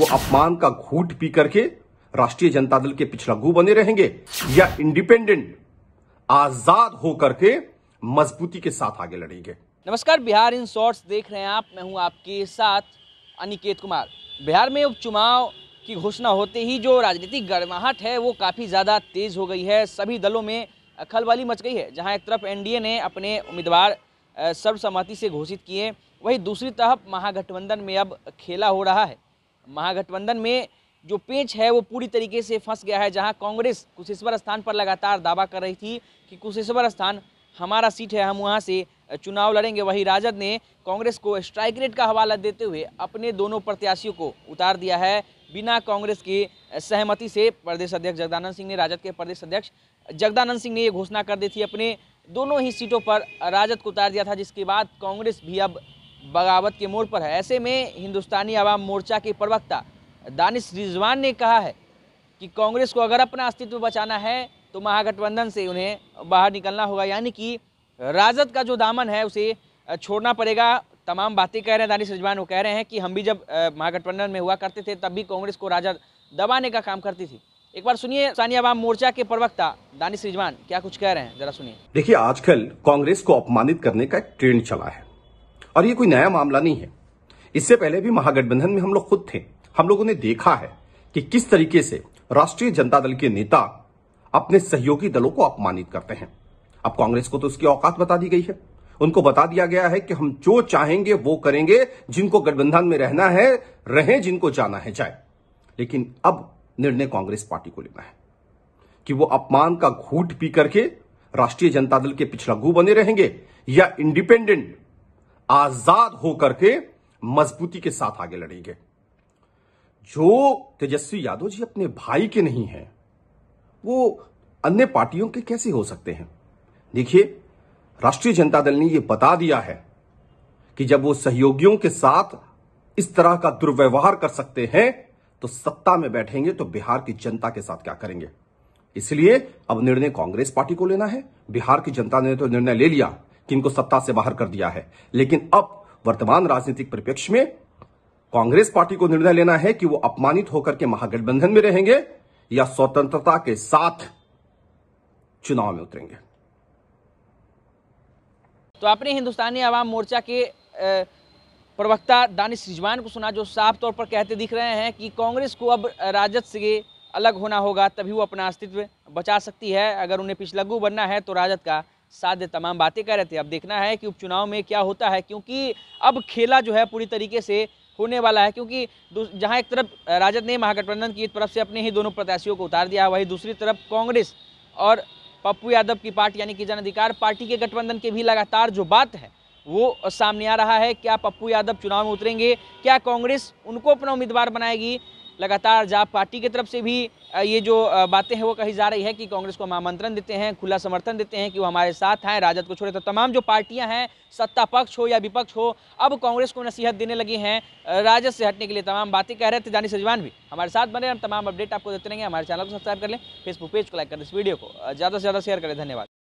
वो अपमान का घूट पी करके राष्ट्रीय जनता दल के पिछलग्गू बने रहेंगे या इंडिपेंडेंट आजाद होकर के मजबूती के साथ आगे लड़ेंगे नमस्कार बिहार इन शॉर्ट्स देख रहे हैं आप मैं हूं आपके साथ अनिकेत कुमार बिहार में उपचुनाव की घोषणा होते ही जो राजनीतिक गर्माहट है वो काफ़ी ज़्यादा तेज़ हो गई है सभी दलों में खलबली मच गई है जहां एक तरफ एनडीए ने अपने उम्मीदवार सर्वसम्मति से घोषित किए वहीं दूसरी तरफ महागठबंधन में अब खेला हो रहा है महागठबंधन में जो पेंच है वो पूरी तरीके से फंस गया है जहां कांग्रेस कुशेश्वर स्थान पर लगातार दावा कर रही थी कि कुशेश्वर स्थान हमारा सीट है हम वहाँ से चुनाव लड़ेंगे वहीं राजद ने कांग्रेस को स्ट्राइक रेट का हवाला देते हुए अपने दोनों प्रत्याशियों को उतार दिया है बिना कांग्रेस की सहमति से प्रदेश अध्यक्ष जगदानंद सिंह ने राजद के प्रदेश अध्यक्ष जगदानंद सिंह ने ये घोषणा कर दी थी अपने दोनों ही सीटों पर राजद को उतार दिया था जिसके बाद कांग्रेस भी अब बगावत के मोड़ पर है ऐसे में हिंदुस्तानी आवाम मोर्चा के प्रवक्ता दानिश रिजवान ने कहा है कि कांग्रेस को अगर अपना अस्तित्व बचाना है तो महागठबंधन से उन्हें बाहर निकलना होगा यानी कि राजद का जो दामन है उसे छोड़ना पड़ेगा तमाम बातें कह रहे हैं दानिश रिजवान वो कह रहे हैं कि हम भी जब महागठबंधन में हुआ करते थे तब भी कांग्रेस को राजद दबाने का काम करती थी एक बार सुनिए सानियावाम मोर्चा के प्रवक्ता दानिश रिजवान क्या कुछ कह रहे हैं जरा सुनिए देखिए आजकल कांग्रेस को अपमानित करने का एक ट्रेंड चला है और ये कोई नया मामला नहीं है इससे पहले भी महागठबंधन में हम लोग खुद थे हम लोगों ने देखा है कि किस तरीके से राष्ट्रीय जनता दल के नेता अपने सहयोगी दलों को अपमानित करते हैं अब कांग्रेस को तो उसकी औकात बता दी गई है उनको बता दिया गया है कि हम जो चाहेंगे वो करेंगे जिनको गठबंधन में रहना है रहें जिनको जाना है जाए लेकिन अब निर्णय कांग्रेस पार्टी को लेना है कि वो अपमान का घूट पी करके राष्ट्रीय जनता दल के गु बने रहेंगे या इंडिपेंडेंट आजाद होकर के मजबूती के साथ आगे लड़ेंगे जो तेजस्वी यादव जी अपने भाई के नहीं हैं वो अन्य पार्टियों के कैसे हो सकते हैं देखिए राष्ट्रीय जनता दल ने यह बता दिया है कि जब वो सहयोगियों के साथ इस तरह का दुर्व्यवहार कर सकते हैं तो सत्ता में बैठेंगे तो बिहार की जनता के साथ क्या करेंगे इसलिए अब निर्णय कांग्रेस पार्टी को लेना है बिहार की जनता ने तो निर्णय ले लिया कि इनको सत्ता से बाहर कर दिया है लेकिन अब वर्तमान राजनीतिक परिप्रेक्ष्य में कांग्रेस पार्टी को निर्णय लेना है कि वो अपमानित होकर के महागठबंधन में रहेंगे या स्वतंत्रता के साथ चुनाव में उतरेंगे तो आपने हिंदुस्तानी आवाम मोर्चा के प्रवक्ता दानिश रिजवान को सुना जो साफ तौर पर कहते दिख रहे हैं कि कांग्रेस को अब राजद से अलग होना होगा तभी वो अपना अस्तित्व बचा सकती है अगर उन्हें पिछलग्गू बनना है तो राजद का साध्य तमाम बातें कर रहे थे अब देखना है कि उपचुनाव में क्या होता है क्योंकि अब खेला जो है पूरी तरीके से होने वाला है क्योंकि जहां एक तरफ राजद ने महागठबंधन की तरफ से अपने ही दोनों प्रत्याशियों को उतार दिया वहीं दूसरी तरफ कांग्रेस और पप्पू यादव की पार्टी यानी कि जन अधिकार पार्टी के गठबंधन के भी लगातार जो बात है वो सामने आ रहा है क्या पप्पू यादव चुनाव में उतरेंगे क्या कांग्रेस उनको अपना उम्मीदवार बनाएगी लगातार जाप पार्टी की तरफ से भी ये जो बातें हैं वो कही जा रही है कि कांग्रेस को हम आमंत्रण देते हैं खुला समर्थन देते हैं कि वो हमारे साथ हैं राजद को छोड़े तो तमाम जो पार्टियां हैं सत्ता पक्ष हो या विपक्ष हो अब कांग्रेस को नसीहत देने लगी हैं राजद से हटने के लिए तमाम बातें कह रहे थे जानी सजवान भी हमारे साथ बने हम तमाम अपडेट आपको देते रहेंगे हमारे चैनल को सब्सक्राइब कर लें फेसबुक पेज को लाइक करें इस वीडियो को ज़्यादा से ज़्यादा शेयर करें धन्यवाद